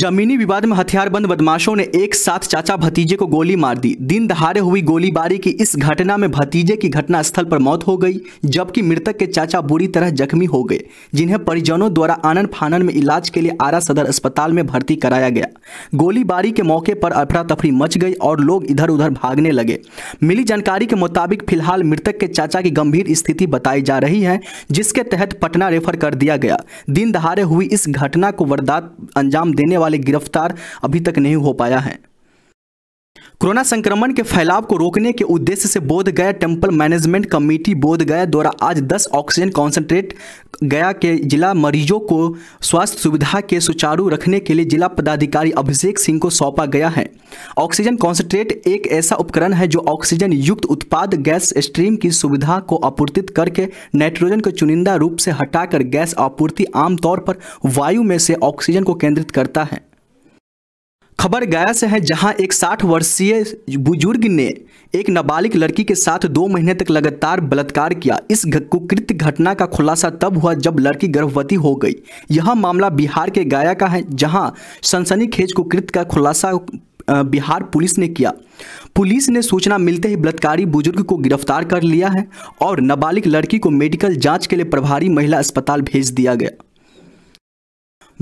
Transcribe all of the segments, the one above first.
जमीनी विवाद में हथियारबंद बदमाशों ने एक साथ चाचा भतीजे को गोली मार दी दिन दहाड़े हुई गोलीबारी की इस घटना में भतीजे की घटनास्थल पर मौत हो गई जबकि मृतक के चाचा बुरी तरह जख्मी हो गए जिन्हें परिजनों द्वारा आनन फानन में इलाज के लिए आरा सदर अस्पताल में भर्ती कराया गया गोलीबारी के मौके पर अफरा तफरी मच गई और लोग इधर उधर भागने लगे मिली जानकारी के मुताबिक फिलहाल मृतक के चाचा की गंभीर स्थिति बताई जा रही है जिसके तहत पटना रेफर कर दिया गया दिन दहाड़े हुई इस घटना को वरदात अंजाम देने वाले वाले गिरफ्तार अभी तक नहीं हो पाया है कोरोना संक्रमण के फैलाव को रोकने के उद्देश्य से बोध गया टेम्पल मैनेजमेंट कमेटी बोध गया द्वारा आज 10 ऑक्सीजन कॉन्सेंट्रेट गया के जिला मरीजों को स्वास्थ्य सुविधा के सुचारू रखने के लिए जिला पदाधिकारी अभिषेक सिंह को सौंपा गया है ऑक्सीजन कॉन्सेंट्रेट एक ऐसा उपकरण है जो ऑक्सीजन युक्त उत्पाद गैस स्ट्रीम की सुविधा को आपूर्तित करके नाइट्रोजन को चुनिंदा रूप से हटाकर गैस आपूर्ति आमतौर पर वायु में से ऑक्सीजन को केंद्रित करता है खबर गया से है जहां एक 60 वर्षीय बुजुर्ग ने एक नाबालिग लड़की के साथ दो महीने तक लगातार बलात्कार किया इस कुकृत घटना का खुलासा तब हुआ जब लड़की गर्भवती हो गई यह मामला बिहार के गया का है जहां सनसनीखेज कुकृत का खुलासा बिहार पुलिस ने किया पुलिस ने सूचना मिलते ही बलात्कारी बुजुर्ग को गिरफ्तार कर लिया है और नाबालिग लड़की को मेडिकल जाँच के लिए प्रभारी महिला अस्पताल भेज दिया गया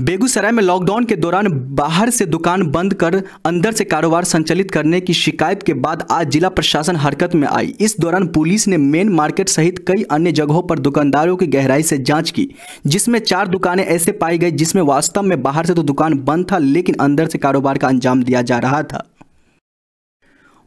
बेगूसराय में लॉकडाउन के दौरान बाहर से दुकान बंद कर अंदर से कारोबार संचालित करने की शिकायत के बाद आज जिला प्रशासन हरकत में आई इस दौरान पुलिस ने मेन मार्केट सहित कई अन्य जगहों पर दुकानदारों की गहराई से जांच की जिसमें चार दुकानें ऐसे पाई गई जिसमें वास्तव में बाहर से तो दुकान बंद था लेकिन अंदर से कारोबार का अंजाम दिया जा रहा था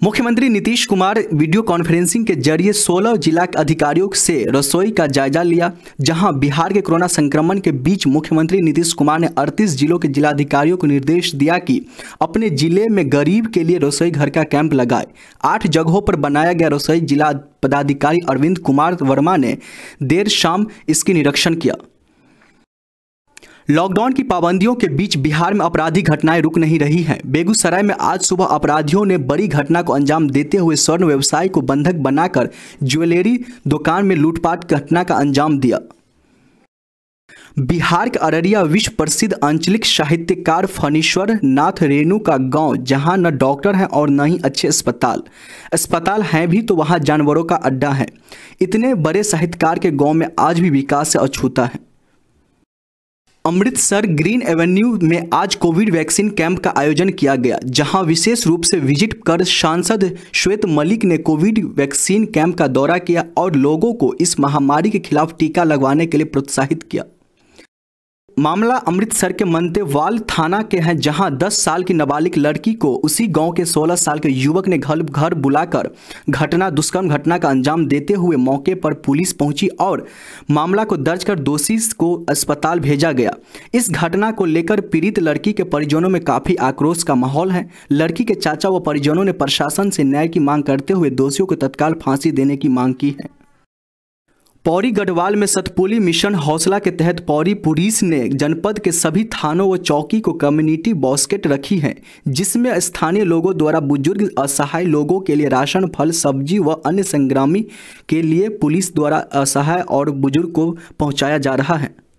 मुख्यमंत्री नीतीश कुमार वीडियो कॉन्फ्रेंसिंग के जरिए 16 जिला के अधिकारियों से रसोई का जायजा लिया जहां बिहार के कोरोना संक्रमण के बीच मुख्यमंत्री नीतीश कुमार ने 38 जिलों के जिलाधिकारियों को निर्देश दिया कि अपने जिले में गरीब के लिए रसोई घर का कैंप लगाए आठ जगहों पर बनाया गया रसोई जिला पदाधिकारी अरविंद कुमार वर्मा ने देर शाम इसकी निरीक्षण किया लॉकडाउन की पाबंदियों के बीच बिहार में आपराधिक घटनाएं रुक नहीं रही हैं बेगूसराय में आज सुबह अपराधियों ने बड़ी घटना को अंजाम देते हुए स्वर्ण व्यवसाय को बंधक बनाकर ज्वेलरी दुकान में लूटपाट घटना का अंजाम दिया बिहार के अररिया विश्व प्रसिद्ध आंचलिक साहित्यकार फणीश्वर नाथ रेणु का गांव जहां न डॉक्टर हैं और न ही अच्छे अस्पताल अस्पताल हैं भी तो वहां जानवरों का अड्डा है इतने बड़े साहित्यकार के गांव में आज भी विकास से अछूता है अमृतसर ग्रीन एवेन्यू में आज कोविड वैक्सीन कैंप का आयोजन किया गया जहां विशेष रूप से विजिट कर सांसद श्वेत मलिक ने कोविड वैक्सीन कैंप का दौरा किया और लोगों को इस महामारी के खिलाफ टीका लगवाने के लिए प्रोत्साहित किया मामला अमृतसर के मंतेवाल थाना के हैं जहां 10 साल की नाबालिग लड़की को उसी गांव के 16 साल के युवक ने घर घर बुलाकर घटना दुष्कर्म घटना का अंजाम देते हुए मौके पर पुलिस पहुंची और मामला को दर्ज कर दोषी को अस्पताल भेजा गया इस घटना को लेकर पीड़ित लड़की के परिजनों में काफ़ी आक्रोश का माहौल है लड़की के चाचा व परिजनों ने प्रशासन से न्याय की मांग करते हुए दोषियों को तत्काल फांसी देने की मांग की है पौरी गढ़वाल में सतपुली मिशन हौसला के तहत पौरी पुलिस ने जनपद के सभी थानों व चौकी को कम्युनिटी बॉस्केट रखी है जिसमें स्थानीय लोगों द्वारा बुजुर्ग असहाय लोगों के लिए राशन फल सब्जी व अन्य संग्रामी के लिए पुलिस द्वारा असहाय और बुजुर्ग को पहुंचाया जा रहा है